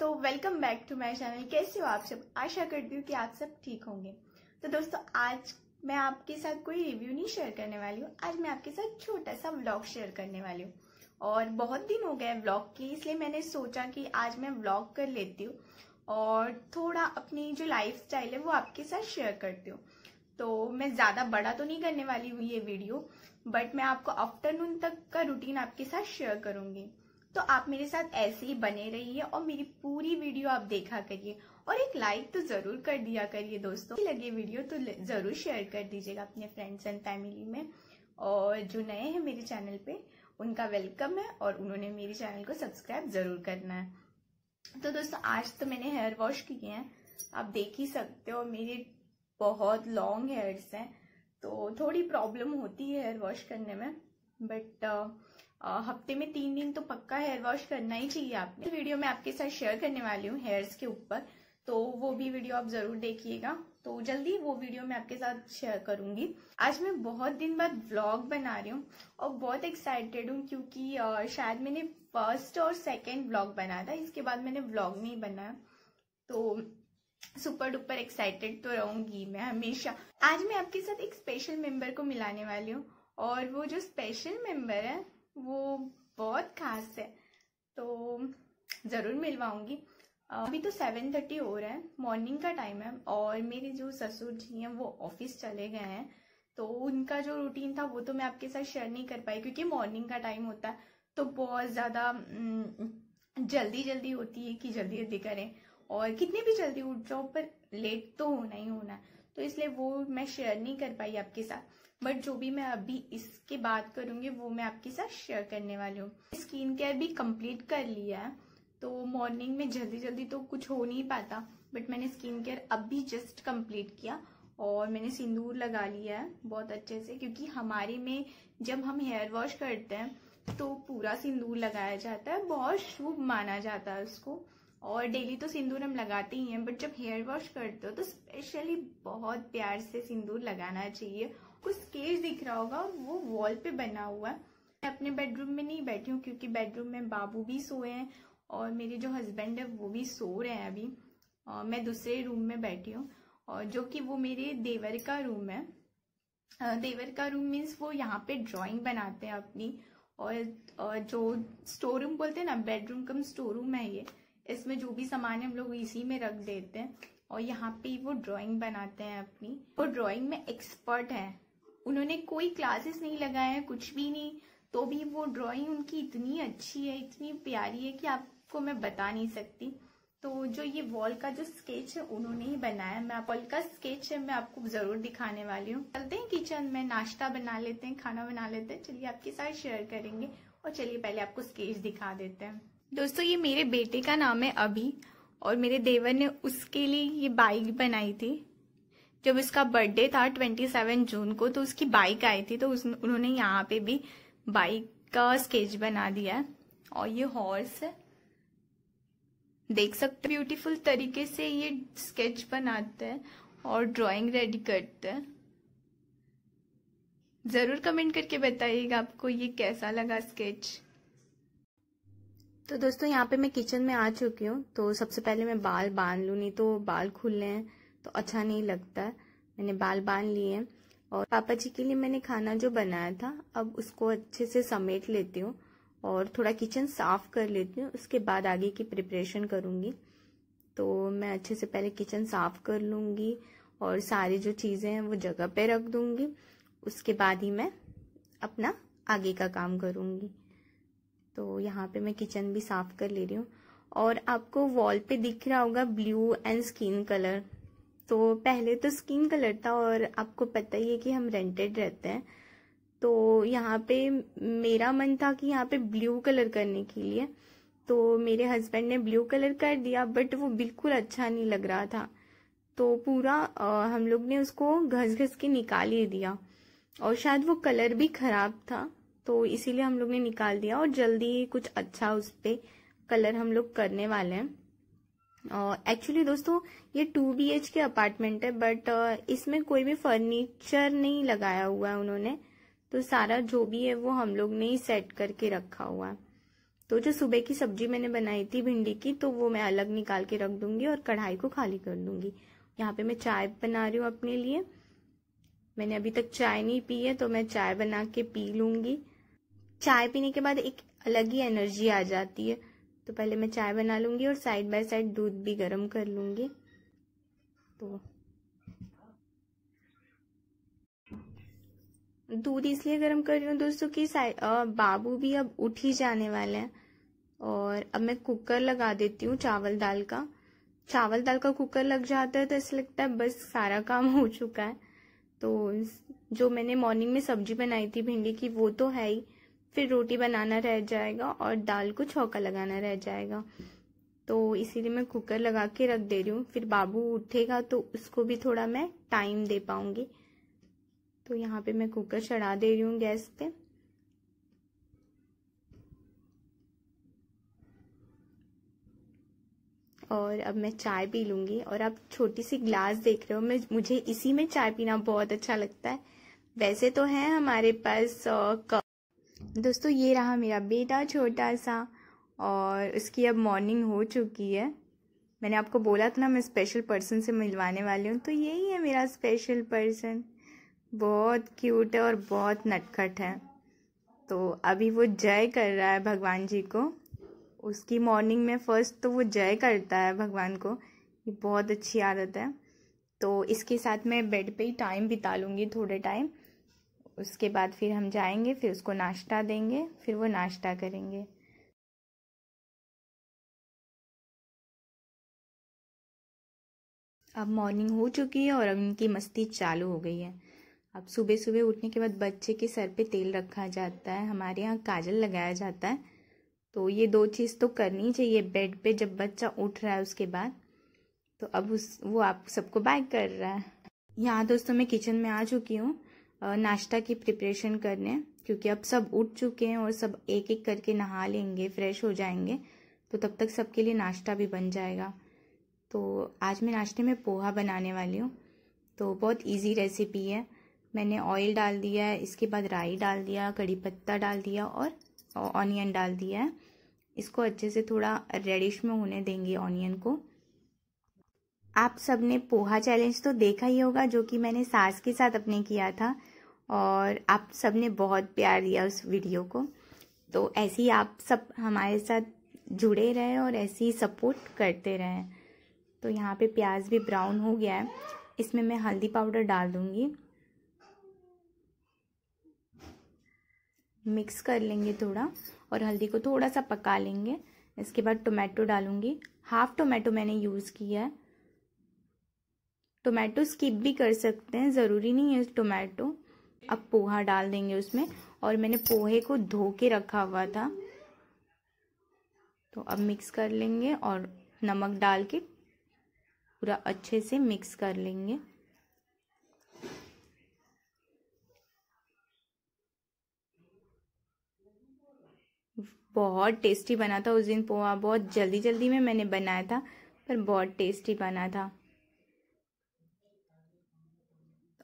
दोस्तों welcome back to my channel कैसे हो आप सब आशा करती हूँ कि आप सब ठीक होंगे तो दोस्तों आज मैं आपके साथ कोई रिव्यू नहीं शेयर करने वाली हूँ आज मैं आपके साथ छोटा सा व्लॉग शेयर करने वाली हूँ और बहुत दिन हो गया व्लॉग के इसलिए मैंने सोचा कि आज मैं व्लॉग कर लेती हूँ और थोड़ा अपनी जो लाइफ है वो आपके साथ शेयर करती हूँ तो मैं ज़्यादा बड़ा तो नहीं करने वाली हूँ ये वीडियो बट मैं आपको आफ्टरनून तक का रूटीन आपके साथ शेयर करूँगी तो आप मेरे साथ ऐसे ही बने रहिए और मेरी पूरी वीडियो आप देखा करिए और एक लाइक तो जरूर कर दिया करिए दोस्तों लगे वीडियो तो जरूर शेयर कर दीजिएगा अपने फ्रेंड्स एंड फैमिली में और जो नए हैं मेरे चैनल पे उनका वेलकम है और उन्होंने मेरे चैनल को सब्सक्राइब जरूर करना है तो दोस्तों आज तो मैंने हेयर वॉश किए हैं आप देख ही सकते हो मेरे बहुत लॉन्ग हेयर्स हैं तो थोड़ी प्रॉब्लम होती है हेयर वॉश करने में बट हफ्ते में तीन दिन तो पक्का हेयर वॉश करना ही चाहिए आपने इस वीडियो मैं आपके साथ शेयर करने वाली हूँ हेयर्स के ऊपर तो वो भी वीडियो आप जरूर देखिएगा तो जल्दी वो वीडियो मैं आपके साथ शेयर करूंगी आज मैं बहुत दिन बाद व्लॉग बना रही हूँ और बहुत एक्साइटेड हूँ क्योंकि शायद मैंने फर्स्ट और सेकेंड व्लॉग बनाया था इसके बाद मैंने व्लॉग नहीं बनाया तो सुपर डुपर एक्साइटेड तो रहूंगी मैं हमेशा आज मैं आपके साथ एक स्पेशल मेंबर को मिलाने वाली हूँ और वो जो स्पेशल मेंबर है वो बहुत खास है तो ज़रूर मिलवाऊंगी अभी तो सेवन थर्टी हो रहा है मॉर्निंग का टाइम है और मेरे जो ससुर जी हैं वो ऑफिस चले गए हैं तो उनका जो रूटीन था वो तो मैं आपके साथ शेयर नहीं कर पाई क्योंकि मॉर्निंग का टाइम होता है तो बहुत ज़्यादा जल्दी जल्दी होती है कि जल्दी जल्दी करें और कितनी भी जल्दी उठ जाओ पर लेट तो होना ही होना है तो इसलिए वो मैं शेयर नहीं कर पाई आपके साथ बट जो भी मैं अभी इसके बात करूंगी वो मैं आपके साथ शेयर करने वाली हूँ स्किन केयर भी कंप्लीट कर लिया है तो मॉर्निंग में जल्दी जल्दी तो कुछ हो नहीं पाता बट मैंने स्किन केयर अभी जस्ट कंप्लीट किया और मैंने सिंदूर लगा लिया है बहुत अच्छे से क्योंकि हमारे में जब हम हेयर वॉश करते हैं तो पूरा सिंदूर लगाया जाता है बहुत शुभ माना जाता है उसको और डेली तो सिंदूर हम लगाते ही हैं बट जब हेयर वॉश करते हो तो स्पेशली बहुत प्यार से सिंदूर लगाना चाहिए आपको स्केच दिख रहा होगा वो वॉल पे बना हुआ है मैं अपने बेडरूम में नहीं बैठी हूँ क्योंकि बेडरूम में बाबू भी सोए हैं और मेरे जो हस्बैंड है वो भी सो रहे हैं अभी और मैं दूसरे रूम में बैठी हूँ और जो कि वो मेरे देवर का रूम है देवर का रूम मीन्स वो यहाँ पे ड्राइंग बनाते हैं अपनी और जो स्टोर रूम बोलते हैं ना बेडरूम कम स्टोर रूम है ये इसमें जो भी सामान है हम लोग इसी में रख देते हैं और यहाँ पे वो ड्राइंग बनाते हैं अपनी वो ड्राइंग में एक्सपर्ट है उन्होंने कोई क्लासेस नहीं लगाया कुछ भी नहीं तो भी वो ड्राइंग उनकी इतनी अच्छी है इतनी प्यारी है कि आपको मैं बता नहीं सकती तो जो ये वॉल का जो स्केच है उन्होंने ही बनाया मैं वॉल का स्केच है मैं आपको जरूर दिखाने वाली हूँ चलते हैं किचन में नाश्ता बना लेते हैं खाना बना लेते हैं चलिए आपके साथ शेयर करेंगे और चलिए पहले आपको स्केच दिखा देते हैं दोस्तों ये मेरे बेटे का नाम है अभी और मेरे देवर ने उसके लिए ये बाइक बनाई थी जब उसका बर्थडे था ट्वेंटी सेवन जून को तो उसकी बाइक आई थी तो उस, उन्होंने यहाँ पे भी बाइक का स्केच बना दिया है और ये हॉर्स है देख सकते ब्यूटीफुल तरीके से ये स्केच बनाते हैं और ड्राइंग रेडी करते हैं ज़रूर कमेंट करके बताइएगा आपको ये कैसा लगा स्केच तो दोस्तों यहाँ पे मैं किचन में आ चुकी हूँ तो सबसे पहले मैं बाल बांध लू नहीं तो बाल खुल रहे हैं तो अच्छा नहीं लगता है मैंने बाल बांध लिए हैं और पापा जी के लिए मैंने खाना जो बनाया था अब उसको अच्छे से समेट लेती हूँ और थोड़ा किचन साफ़ कर लेती हूँ उसके बाद आगे की प्रिपरेशन करूँगी तो मैं अच्छे से पहले किचन साफ़ कर लूँगी और सारी जो चीज़ें हैं वो जगह पे रख दूँगी उसके बाद ही मैं अपना आगे का काम करूँगी तो यहाँ पे मैं किचन भी साफ़ कर ले रही हूँ और आपको वॉल पे दिख रहा होगा ब्लू एंड स्किन कलर तो पहले तो स्किन कलर था और आपको पता ही है कि हम रेंटेड रहते हैं तो यहाँ पे मेरा मन था कि यहाँ पे ब्लू कलर करने के लिए तो मेरे हस्बैंड ने ब्लू कलर कर दिया बट वो बिल्कुल अच्छा नहीं लग रहा था तो पूरा आ, हम लोग ने उसको घस घस के निकाल ही दिया और शायद वो कलर भी खराब था तो इसीलिए हम लोग ने निकाल दिया और जल्दी ही कुछ अच्छा उस पर कलर हम लोग करने वाले हैं एक्चुअली uh, दोस्तों ये two B H K apartment है बट uh, इसमें कोई भी फर्नीचर नहीं लगाया हुआ है उन्होंने तो सारा जो भी है वो हम लोग ने ही सेट करके रखा हुआ है तो जो सुबह की सब्जी मैंने बनाई थी भिंडी की तो वो मैं अलग निकाल के रख दूंगी और कढ़ाई को खाली कर दूंगी यहाँ पे मैं चाय बना रही हूँ अपने लिए मैंने अभी तक चाय नहीं पी है तो मैं चाय बना के पी लूंगी चाय पीने के बाद एक अलग ही एनर्जी आ जाती है तो पहले मैं चाय बना लूँगी और साइड बाय साइड दूध भी गर्म कर लूँगी तो दूध इसलिए गर्म कर रही हूँ दोस्तों कि बाबू भी अब उठ ही जाने वाले हैं और अब मैं कुकर लगा देती हूँ चावल दाल का चावल दाल का कुकर लग जाता है तो ऐसा लगता है बस सारा काम हो चुका है तो जो मैंने मॉर्निंग में सब्जी बनाई थी भिंडी की वो तो है ही फिर रोटी बनाना रह जाएगा और दाल को छौका लगाना रह जाएगा तो इसीलिए मैं कुकर लगा के रख दे रही हूँ फिर बाबू उठेगा तो उसको भी थोड़ा मैं टाइम दे पाऊंगी तो यहाँ पे मैं कुकर चढ़ा दे रही हूँ गैस पे और अब मैं चाय पी लूंगी और आप छोटी सी ग्लास देख रहे हो मैं मुझे इसी में चाय पीना बहुत अच्छा लगता है वैसे तो है हमारे पास कप दोस्तों ये रहा मेरा बेटा छोटा सा और उसकी अब मॉर्निंग हो चुकी है मैंने आपको बोला था ना मैं स्पेशल पर्सन से मिलवाने वाली हूँ तो यही है मेरा स्पेशल पर्सन बहुत क्यूट है और बहुत नटखट है तो अभी वो जय कर रहा है भगवान जी को उसकी मॉर्निंग में फ़र्स्ट तो वो जय करता है भगवान को ये बहुत अच्छी आदत है तो इसके साथ मैं बेड पे ही टाइम बिता लूँगी थोड़े टाइम उसके बाद फिर हम जाएंगे फिर उसको नाश्ता देंगे फिर वो नाश्ता करेंगे अब मॉर्निंग हो चुकी है और अब इनकी मस्ती चालू हो गई है अब सुबह सुबह उठने के बाद बच्चे के सर पे तेल रखा जाता है हमारे यहाँ काजल लगाया जाता है तो ये दो चीज़ तो करनी चाहिए बेड पे जब बच्चा उठ रहा है उसके बाद तो अब उस वो आप सबको बाय कर रहा है यहाँ दोस्तों मैं किचन में आ चुकी हूँ नाश्ता की प्रिपरेशन करने क्योंकि अब सब उठ चुके हैं और सब एक एक करके नहा लेंगे फ्रेश हो जाएंगे तो तब तक सबके लिए नाश्ता भी बन जाएगा तो आज मैं नाश्ते में पोहा बनाने वाली हूँ तो बहुत इजी रेसिपी है मैंने ऑयल डाल दिया है इसके बाद राई डाल दिया कड़ी पत्ता डाल दिया और ऑनियन डाल दिया है इसको अच्छे से थोड़ा रेडिश में होने देंगे ऑनियन को आप सबने पोहा चैलेंज तो देखा ही होगा जो कि मैंने सास के साथ अपने किया था और आप सबने बहुत प्यार दिया उस वीडियो को तो ऐसे ही आप सब हमारे साथ जुड़े रहें और ऐसे ही सपोर्ट करते रहें तो यहाँ पे प्याज भी ब्राउन हो गया है इसमें मैं हल्दी पाउडर डाल दूँगी मिक्स कर लेंगे थोड़ा और हल्दी को थोड़ा सा पका लेंगे इसके बाद टोमेटो डालूँगी हाफ़ टोमेटो मैंने यूज़ किया है टोमेटो स्किप भी कर सकते हैं ज़रूरी नहीं है टोमेटो अब पोहा डाल देंगे उसमें और मैंने पोहे को धो के रखा हुआ था तो अब मिक्स कर लेंगे और नमक डाल के पूरा अच्छे से मिक्स कर लेंगे बहुत टेस्टी बना था उस दिन पोहा बहुत जल्दी जल्दी में मैंने बनाया था पर बहुत टेस्टी बना था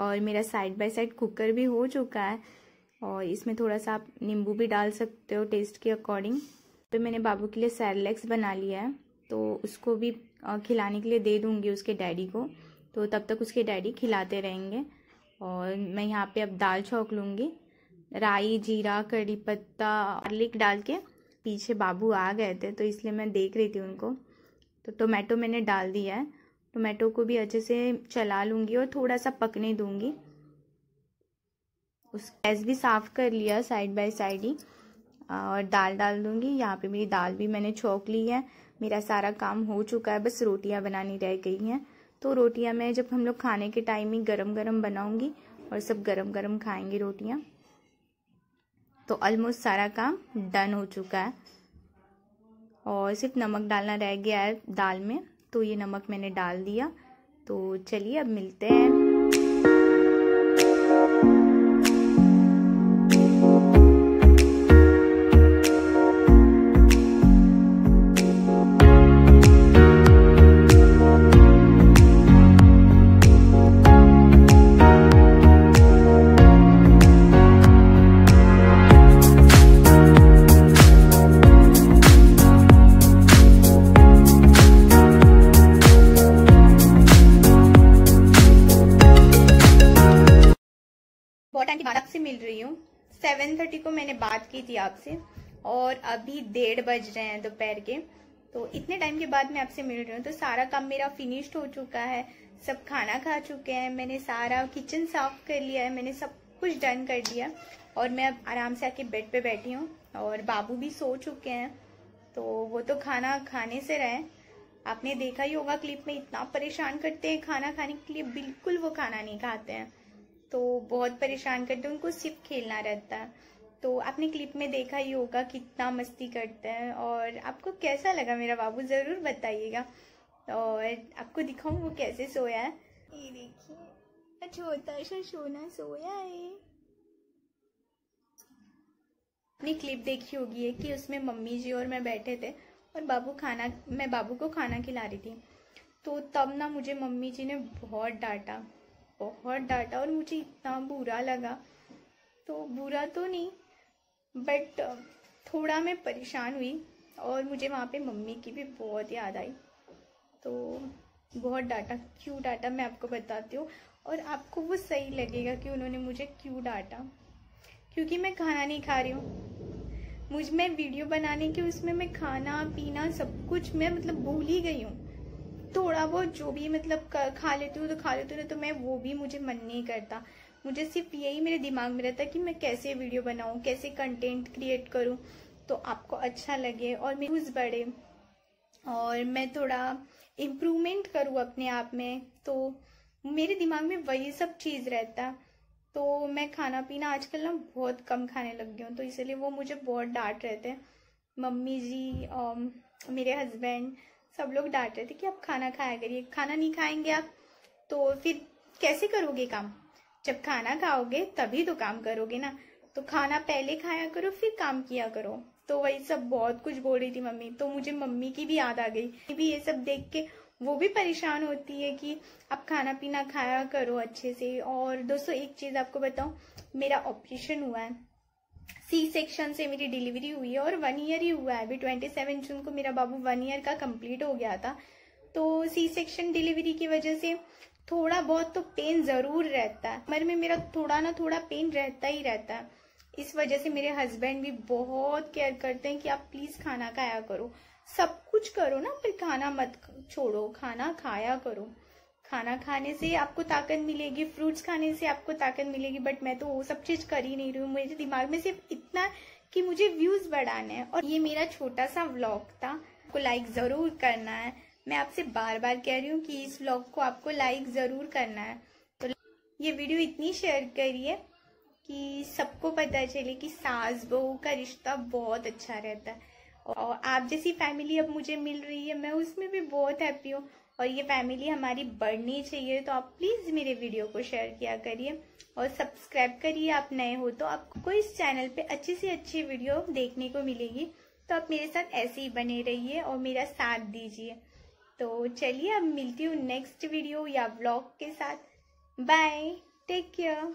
और मेरा साइड बाय साइड कुकर भी हो चुका है और इसमें थोड़ा सा आप नींबू भी डाल सकते हो टेस्ट के अकॉर्डिंग तो मैंने बाबू के लिए सैरलेक्स बना लिया है तो उसको भी खिलाने के लिए दे दूँगी उसके डैडी को तो तब तक उसके डैडी खिलाते रहेंगे और मैं यहाँ पे अब दाल छोंक लूँगी राई जीरा कड़ी पत्ता गार्लिक डाल के पीछे बाबू आ गए थे तो इसलिए मैं देख रही थी उनको तो टोमेटो मैंने डाल दिया है टोमेटो को भी अच्छे से चला लूँगी और थोड़ा सा पकने दूँगी उस गैस भी साफ़ कर लिया साइड बाय साइड ही और दाल डाल दूँगी यहाँ पे मेरी दाल भी मैंने छोंक ली है मेरा सारा काम हो चुका है बस रोटियाँ बनानी रह गई हैं तो रोटियाँ मैं जब हम लोग खाने के टाइम ही गरम गरम बनाऊँगी और सब गरम गरम खाएंगे रोटियाँ तो ऑलमोस्ट सारा काम डन हो चुका है और सिर्फ नमक डालना रह गया है दाल में तो ये नमक मैंने डाल दिया तो चलिए अब मिलते हैं रात्रि को मैंने बात की थी आपसे और अभी डेढ़ बज रहे हैं दोपहर के तो इतने टाइम के बाद मैं आपसे मिल रही हूँ तो सारा काम मेरा फिनिश्ड हो चुका है सब खाना खा चुके हैं मैंने सारा किचन साफ कर लिया है मैंने सब कुछ डन कर दिया और मैं अब आराम से आके बेड पे बैठी हूँ और बाबू भी सो चुके हैं तो वो तो खाना खाने से रहे आपने देखा ही होगा क्लिप में इतना परेशान करते हैं खाना खाने के लिए बिल्कुल वो खाना नहीं खाते हैं तो बहुत परेशान करते हैं उनको सिर्फ खेलना रहता है तो आपने क्लिप में देखा ही होगा कितना मस्ती करते हैं और आपको कैसा लगा मेरा बाबू ज़रूर बताइएगा और आपको दिखाऊँ वो कैसे सोया है ये देखिए अच्छा होता सा सोना सोया है अपनी क्लिप देखी होगी है कि उसमें मम्मी जी और मैं बैठे थे और बाबू खाना मैं बाबू को खाना खिला रही थी तो तब ना मुझे मम्मी जी ने बहुत डांटा बहुत डांटा और मुझे इतना बुरा लगा तो बुरा तो नहीं बट uh, थोड़ा मैं परेशान हुई और मुझे वहाँ पे मम्मी की भी बहुत याद आई तो बहुत डाटा क्यों डाटा मैं आपको बताती हूँ और आपको वो सही लगेगा कि उन्होंने मुझे क्यों डाटा क्योंकि मैं खाना नहीं खा रही हूँ मुझ में वीडियो बनाने की उसमें मैं खाना पीना सब कुछ मैं मतलब भूल ही गई हूँ थोड़ा बहुत जो भी मतलब खा लेती हूँ तो खा लेती हूँ तो मैं वो भी मुझे मन नहीं करता मुझे सिर्फ यही मेरे दिमाग में रहता कि मैं कैसे वीडियो बनाऊँ कैसे कंटेंट क्रिएट करूँ तो आपको अच्छा लगे और मेरे व्यूज़ बढ़े और मैं थोड़ा इम्प्रूवमेंट करूँ अपने आप में तो मेरे दिमाग में वही सब चीज़ रहता तो मैं खाना पीना आजकल ना बहुत कम खाने लग गई हूँ तो इसलिए वो मुझे बहुत डांट रहे थे मम्मी जी और मेरे हस्बैंड सब लोग डांट रहे थे कि आप खाना खाया करिए खाना नहीं खाएंगे आप तो फिर कैसे करोगे काम जब खाना खाओगे तभी तो काम करोगे ना तो खाना पहले खाया करो फिर काम किया करो तो वही सब बहुत कुछ बोल रही थी मम्मी तो मुझे मम्मी की भी याद आ गई भी ये सब देख के वो भी परेशान होती है कि आप खाना पीना खाया करो अच्छे से और दोस्तों एक चीज आपको बताऊं मेरा ऑपरेशन हुआ है सी सेक्शन से मेरी डिलीवरी हुई है और वन ईयर ही हुआ है अभी ट्वेंटी सेवन जून को मेरा बाबू वन ईयर का कंप्लीट हो गया था तो सी सेक्शन डिलीवरी की वजह से थोड़ा बहुत तो पेन ज़रूर रहता है कमर में मेरा थोड़ा ना थोड़ा पेन रहता ही रहता है इस वजह से मेरे हस्बैंड भी बहुत केयर करते हैं कि आप प्लीज़ खाना खाया करो सब कुछ करो ना पर खाना मत छोड़ो खाना खाया करो खाना खाने से आपको ताकत मिलेगी फ्रूट्स खाने से आपको ताकत मिलेगी बट मैं तो वो सब चीज़ कर ही नहीं रही हूँ मेरे दिमाग में सिर्फ इतना कि मुझे व्यूज़ बढ़ाने हैं और ये मेरा छोटा सा व्लॉग था आपको लाइक ज़रूर करना है मैं आपसे बार बार कह रही हूँ कि इस व्लॉग को आपको लाइक ज़रूर करना है तो ये वीडियो इतनी शेयर करिए कि सबको पता चले कि सास बहू का रिश्ता बहुत अच्छा रहता है और आप जैसी फैमिली अब मुझे मिल रही है मैं उसमें भी बहुत हैप्पी हूँ और ये फैमिली हमारी बढ़नी चाहिए तो आप प्लीज़ मेरे वीडियो को शेयर किया करिए और सब्सक्राइब करिए आप नए हो तो आपको इस चैनल पे अच्छी से अच्छी वीडियो देखने को मिलेगी तो आप मेरे साथ ऐसे ही बने रहिए और मेरा साथ दीजिए तो चलिए अब मिलती हूँ नेक्स्ट वीडियो या ब्लॉग के साथ बाय टेक केयर